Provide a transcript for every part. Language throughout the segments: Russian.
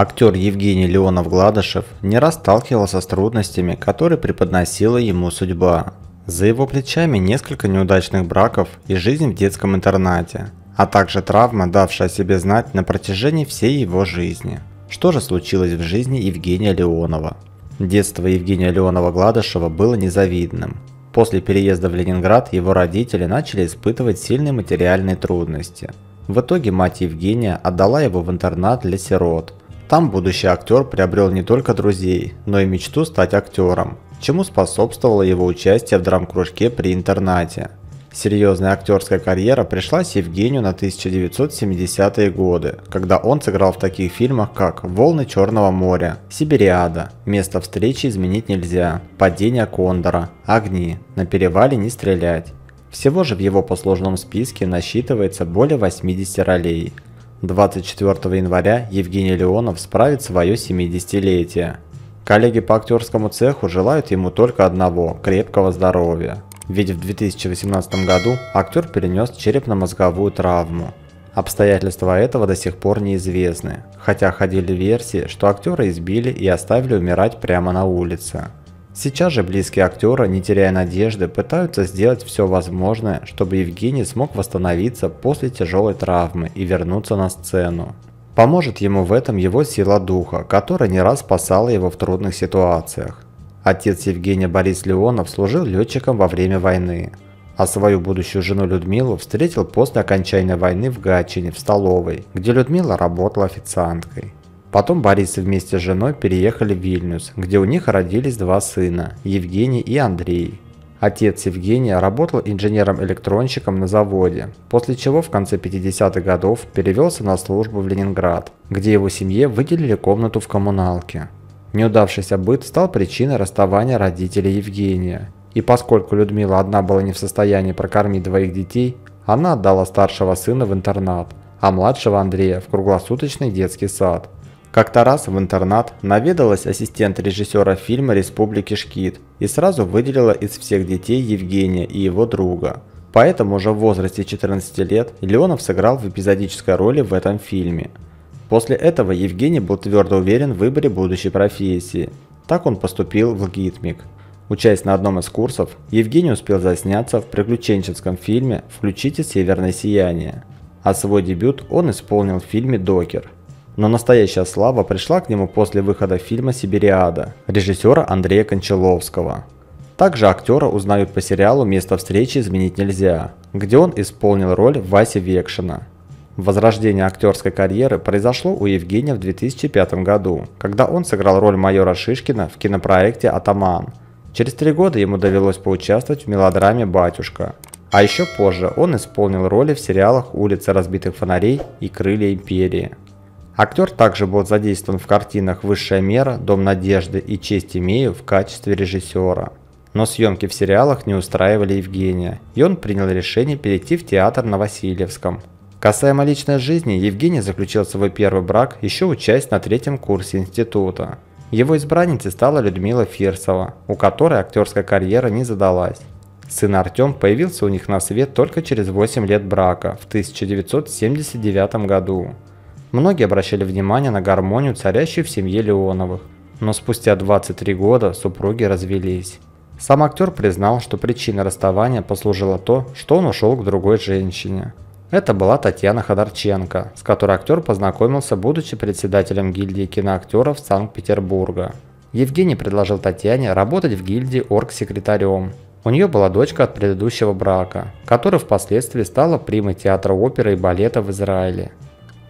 Актер Евгений Леонов-Гладышев не раз сталкивался с трудностями, которые преподносила ему судьба. За его плечами несколько неудачных браков и жизнь в детском интернате, а также травма, давшая о себе знать на протяжении всей его жизни. Что же случилось в жизни Евгения Леонова? Детство Евгения Леонова-Гладышева было незавидным. После переезда в Ленинград его родители начали испытывать сильные материальные трудности. В итоге мать Евгения отдала его в интернат для сирот, там будущий актер приобрел не только друзей, но и мечту стать актером, чему способствовало его участие в драм-кружке при интернате. Серьезная актерская карьера пришлась Евгению на 1970-е годы, когда он сыграл в таких фильмах, как «Волны Черного моря», «Сибириада», «Место встречи изменить нельзя», «Падение Кондора», «Огни», «На перевале не стрелять». Всего же в его послужном списке насчитывается более 80 ролей, 24 января Евгений Леонов справит свое 70-летие. Коллеги по актерскому цеху желают ему только одного – крепкого здоровья. Ведь в 2018 году актер перенес черепно-мозговую травму. Обстоятельства этого до сих пор неизвестны, хотя ходили версии, что актера избили и оставили умирать прямо на улице. Сейчас же близкие актера, не теряя надежды, пытаются сделать все возможное, чтобы Евгений смог восстановиться после тяжелой травмы и вернуться на сцену. Поможет ему в этом его сила духа, которая не раз спасала его в трудных ситуациях. Отец Евгения Борис Леонов служил летчиком во время войны, а свою будущую жену Людмилу встретил после окончания войны в Гатчине в столовой, где Людмила работала официанткой. Потом Борисы вместе с женой переехали в Вильнюс, где у них родились два сына – Евгений и Андрей. Отец Евгения работал инженером-электронщиком на заводе, после чего в конце 50-х годов перевелся на службу в Ленинград, где его семье выделили комнату в коммуналке. Неудавшийся быт стал причиной расставания родителей Евгения. И поскольку Людмила одна была не в состоянии прокормить двоих детей, она отдала старшего сына в интернат, а младшего Андрея в круглосуточный детский сад – как-то раз в интернат наведалась ассистент режиссера фильма «Республики Шкит» и сразу выделила из всех детей Евгения и его друга. Поэтому уже в возрасте 14 лет Леонов сыграл в эпизодической роли в этом фильме. После этого Евгений был твердо уверен в выборе будущей профессии. Так он поступил в Гитмик. Учась на одном из курсов, Евгений успел засняться в приключенческом фильме «Включите северное сияние». А свой дебют он исполнил в фильме «Докер», но настоящая слава пришла к нему после выхода фильма «Сибириада» режиссера Андрея Кончаловского. Также актера узнают по сериалу «Место встречи изменить нельзя», где он исполнил роль Васи Векшина. Возрождение актерской карьеры произошло у Евгения в 2005 году, когда он сыграл роль майора Шишкина в кинопроекте «Атаман». Через три года ему довелось поучаствовать в мелодраме «Батюшка». А еще позже он исполнил роли в сериалах «Улица разбитых фонарей» и «Крылья империи». Актер также был задействован в картинах «Высшая мера», «Дом надежды» и «Честь имею» в качестве режиссера. Но съемки в сериалах не устраивали Евгения, и он принял решение перейти в театр на Васильевском. Касаемо личной жизни, Евгений заключил свой первый брак, еще учась на третьем курсе института. Его избранницей стала Людмила Фирсова, у которой актерская карьера не задалась. Сын Артем появился у них на свет только через 8 лет брака в 1979 году. Многие обращали внимание на гармонию, царящую в семье Леоновых. Но спустя 23 года супруги развелись. Сам актер признал, что причиной расставания послужило то, что он ушел к другой женщине. Это была Татьяна Ходорченко, с которой актер познакомился, будучи председателем гильдии киноактеров Санкт-Петербурга. Евгений предложил Татьяне работать в гильдии оргсекретарем. У нее была дочка от предыдущего брака, которая впоследствии стала примой театра оперы и балета в Израиле.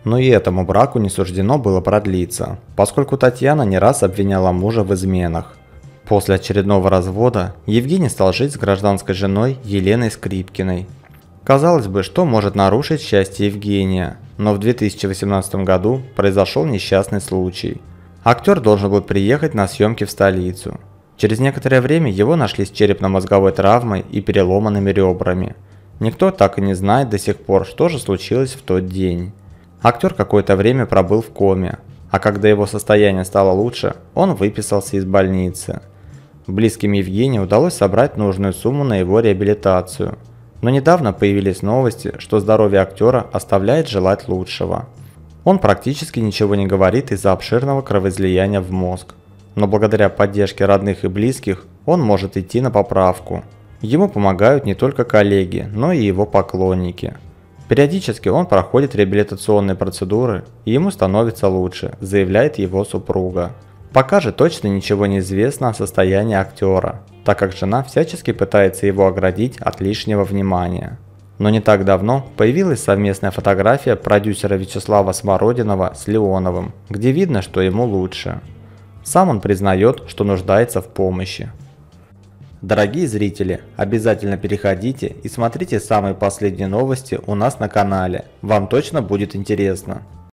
Но и этому браку не суждено было продлиться, поскольку Татьяна не раз обвиняла мужа в изменах. После очередного развода Евгений стал жить с гражданской женой Еленой Скрипкиной. Казалось бы, что может нарушить счастье Евгения, но в 2018 году произошел несчастный случай. Актер должен был приехать на съемки в столицу. Через некоторое время его нашли с черепно-мозговой травмой и переломанными ребрами. Никто так и не знает до сих пор, что же случилось в тот день. Актер какое-то время пробыл в коме, а когда его состояние стало лучше, он выписался из больницы. Близким Евгению удалось собрать нужную сумму на его реабилитацию. Но недавно появились новости, что здоровье актера оставляет желать лучшего. Он практически ничего не говорит из-за обширного кровоизлияния в мозг. Но благодаря поддержке родных и близких он может идти на поправку. Ему помогают не только коллеги, но и его поклонники – Периодически он проходит реабилитационные процедуры, и ему становится лучше, заявляет его супруга. Пока же точно ничего не известно о состоянии актера, так как жена всячески пытается его оградить от лишнего внимания. Но не так давно появилась совместная фотография продюсера Вячеслава Смородинова с Леоновым, где видно, что ему лучше. Сам он признает, что нуждается в помощи. Дорогие зрители, обязательно переходите и смотрите самые последние новости у нас на канале. Вам точно будет интересно.